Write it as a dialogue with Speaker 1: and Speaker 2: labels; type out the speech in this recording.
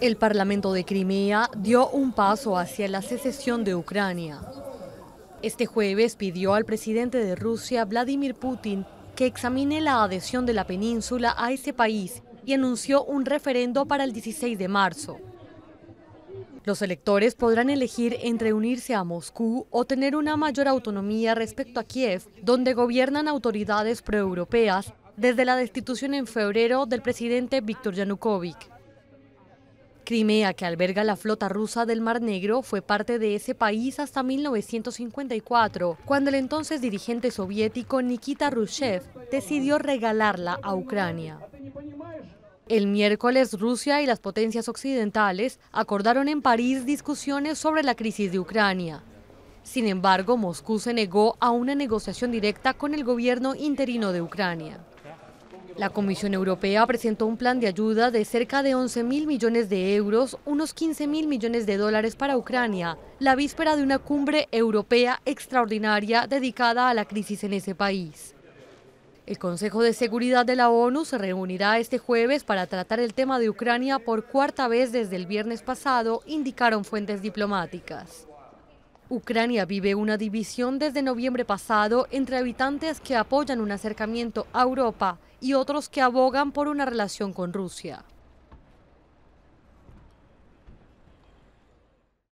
Speaker 1: El Parlamento de Crimea dio un paso hacia la secesión de Ucrania. Este jueves pidió al presidente de Rusia, Vladimir Putin, que examine la adhesión de la península a ese país y anunció un referendo para el 16 de marzo. Los electores podrán elegir entre unirse a Moscú o tener una mayor autonomía respecto a Kiev, donde gobiernan autoridades proeuropeas desde la destitución en febrero del presidente Viktor Yanukovych. Crimea, que alberga la flota rusa del Mar Negro, fue parte de ese país hasta 1954, cuando el entonces dirigente soviético Nikita Rushev decidió regalarla a Ucrania. El miércoles Rusia y las potencias occidentales acordaron en París discusiones sobre la crisis de Ucrania. Sin embargo, Moscú se negó a una negociación directa con el gobierno interino de Ucrania. La Comisión Europea presentó un plan de ayuda de cerca de 11 mil millones de euros, unos 15 mil millones de dólares para Ucrania, la víspera de una cumbre europea extraordinaria dedicada a la crisis en ese país. El Consejo de Seguridad de la ONU se reunirá este jueves para tratar el tema de Ucrania por cuarta vez desde el viernes pasado, indicaron fuentes diplomáticas. Ucrania vive una división desde noviembre pasado entre habitantes que apoyan un acercamiento a Europa y otros que abogan por una relación con Rusia.